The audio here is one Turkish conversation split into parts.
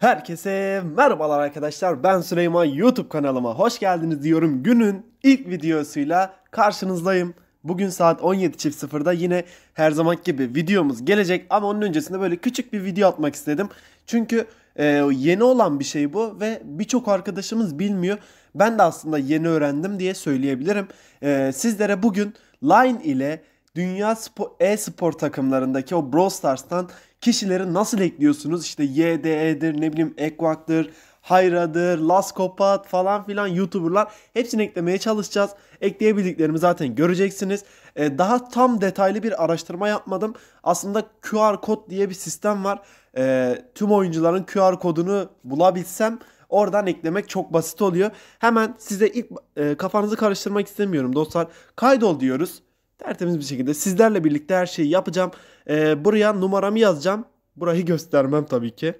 Herkese merhabalar arkadaşlar ben Süleyman YouTube kanalıma hoş geldiniz diyorum günün ilk videosuyla karşınızdayım. Bugün saat 17.00'da yine her zamanki gibi videomuz gelecek ama onun öncesinde böyle küçük bir video atmak istedim. Çünkü e, yeni olan bir şey bu ve birçok arkadaşımız bilmiyor. Ben de aslında yeni öğrendim diye söyleyebilirim. E, sizlere bugün Line ile dünya e-spor takımlarındaki o Brawl Stars'tan kişileri nasıl ekliyorsunuz? İşte YDE'dir, ne bileyim Ekvak'tır, Hayra'dır, Las Copat falan filan YouTuber'lar hepsini eklemeye çalışacağız. Ekleyebildiklerimi zaten göreceksiniz. Ee, daha tam detaylı bir araştırma yapmadım. Aslında QR kod diye bir sistem var. Ee, tüm oyuncuların QR kodunu bulabilsem oradan eklemek çok basit oluyor. Hemen size ilk e, kafanızı karıştırmak istemiyorum dostlar. Kaydol diyoruz. Tertemiz bir şekilde sizlerle birlikte her şeyi yapacağım. Ee, buraya numaramı yazacağım. Burayı göstermem tabii ki.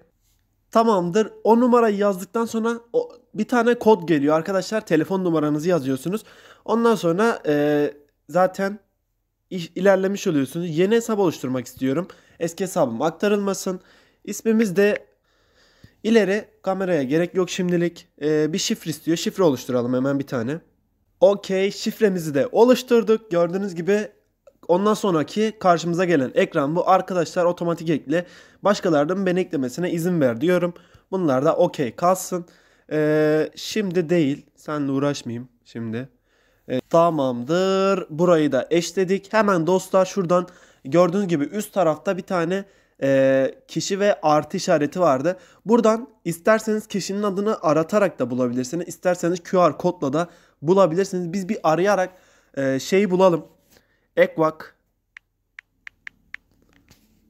Tamamdır. O numarayı yazdıktan sonra o, bir tane kod geliyor arkadaşlar. Telefon numaranızı yazıyorsunuz. Ondan sonra e, zaten iş, ilerlemiş oluyorsunuz. Yeni hesap oluşturmak istiyorum. Eski hesabım aktarılmasın. İsmimiz de ileri kameraya gerek yok şimdilik. E, bir şifre istiyor. Şifre oluşturalım hemen bir tane. Okey şifremizi de oluşturduk. Gördüğünüz gibi ondan sonraki karşımıza gelen ekran bu. Arkadaşlar otomatik ekle. Başkalarının beni eklemesine izin ver diyorum. Bunlar da okey kalsın. Ee, şimdi değil. Senle uğraşmayayım şimdi. Ee, tamamdır. Burayı da eşledik. Hemen dostlar şuradan gördüğünüz gibi üst tarafta bir tane e, kişi ve artı işareti vardı. Buradan isterseniz kişinin adını aratarak da bulabilirsiniz. İsterseniz QR kodla da bulabilirsiniz. Biz bir arayarak e, şeyi bulalım. Ekvak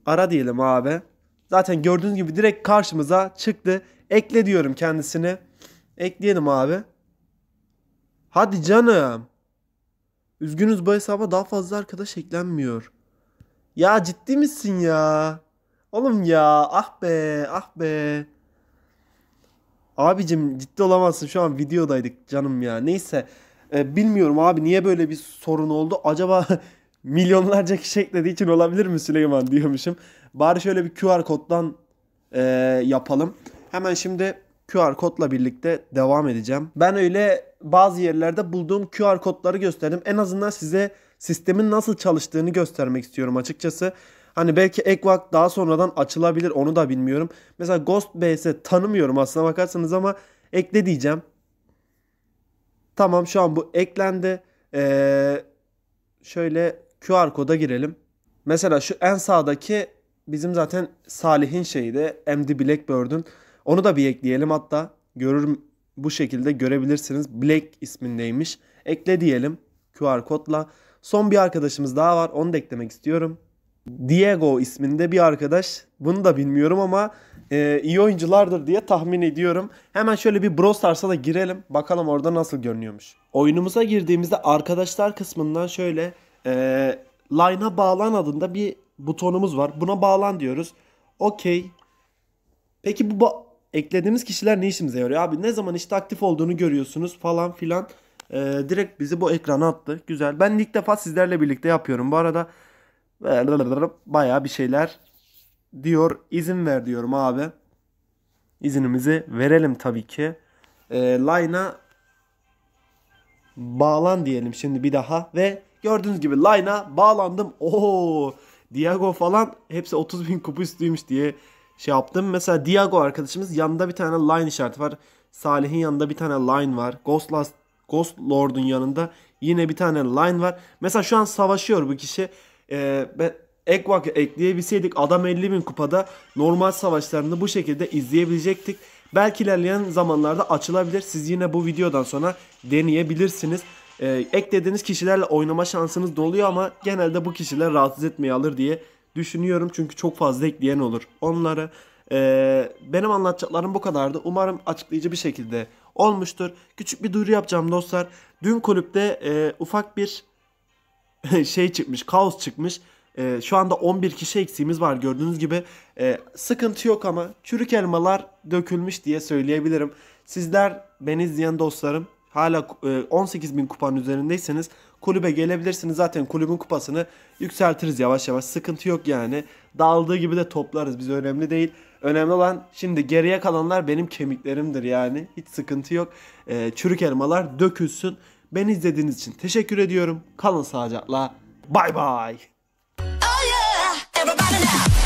ara diyelim abi. Zaten gördüğünüz gibi direkt karşımıza çıktı. Ekle diyorum kendisini. Ekleyelim abi. Hadi canım. Üzgünüz bu hesaba daha fazla arkadaş eklenmiyor. Ya ciddi misin ya? Oğlum ya ah be ah be. Abicim ciddi olamazsın şu an videodaydık canım ya. Neyse e, bilmiyorum abi niye böyle bir sorun oldu. Acaba milyonlarca kişi eklediği için olabilir mi Süleyman diyormuşum. Bari şöyle bir QR koddan e, yapalım. Hemen şimdi QR kodla birlikte devam edeceğim. Ben öyle bazı yerlerde bulduğum QR kodları gösterdim. En azından size sistemin nasıl çalıştığını göstermek istiyorum açıkçası. Hani belki Ekvak daha sonradan açılabilir onu da bilmiyorum. Mesela Ghost Base'i tanımıyorum aslına bakarsanız ama ekle diyeceğim. Tamam şu an bu eklendi. Ee, şöyle QR koda girelim. Mesela şu en sağdaki bizim zaten Salih'in şeyi şeydi. MD Blackbird'ün. Onu da bir ekleyelim hatta. Görür bu şekilde görebilirsiniz. Black ismindeymiş. Ekle diyelim QR kodla. Son bir arkadaşımız daha var. Onu da eklemek istiyorum. Diego isminde bir arkadaş. Bunu da bilmiyorum ama e, iyi oyunculardır diye tahmin ediyorum. Hemen şöyle bir Brawl Stars'a da girelim. Bakalım orada nasıl görünüyormuş. Oyunumuza girdiğimizde arkadaşlar kısmından şöyle e, line'a bağlan adında bir butonumuz var. Buna bağlan diyoruz. Okey. Peki bu eklediğimiz kişiler ne işimize yarıyor? Abi ne zaman işte aktif olduğunu görüyorsunuz falan filan. E, direkt bizi bu ekrana attı. Güzel. Ben ilk defa sizlerle birlikte yapıyorum. Bu arada ve baya bir şeyler diyor. İzin ver diyorum abi. İzinimizi verelim tabii ki. E, ee, line'a bağlan diyelim şimdi bir daha ve gördüğünüz gibi line'a bağlandım. Oo, Diago falan hepsi 30 bin kupu üstüymüş diye şey yaptım. Mesela Diago arkadaşımız yanında bir tane line işareti var. Salih'in yanında bir tane line var. Ghost, Last, Ghost Lord'un yanında yine bir tane line var. Mesela şu an savaşıyor bu kişi. E, ben Ekvak ekleyebilseydik adam 50 bin kupada normal savaşlarını bu şekilde izleyebilecektik. Belki ilerleyen zamanlarda açılabilir. Siz yine bu videodan sonra deneyebilirsiniz. Ee, eklediğiniz kişilerle oynama şansınız doluyor ama genelde bu kişiler rahatsız etmeye alır diye düşünüyorum. Çünkü çok fazla ekleyen olur. Onları ee, benim anlatacaklarım bu kadardı. Umarım açıklayıcı bir şekilde olmuştur. Küçük bir duyuru yapacağım dostlar. Dün kulüpte e, ufak bir şey çıkmış, kaos çıkmış. E, şu anda 11 kişi eksiğimiz var gördüğünüz gibi. E, sıkıntı yok ama çürük elmalar dökülmüş diye söyleyebilirim. Sizler beni izleyen dostlarım hala e, 18 bin kupanın üzerindeyseniz kulübe gelebilirsiniz. Zaten kulübün kupasını yükseltiriz yavaş yavaş. Sıkıntı yok yani. Dağıldığı gibi de toplarız. Biz önemli değil. Önemli olan şimdi geriye kalanlar benim kemiklerimdir yani. Hiç sıkıntı yok. E, çürük elmalar dökülsün. Beni izlediğiniz için teşekkür ediyorum. Kalın sağlıcakla. Bay bay. Oh yeah,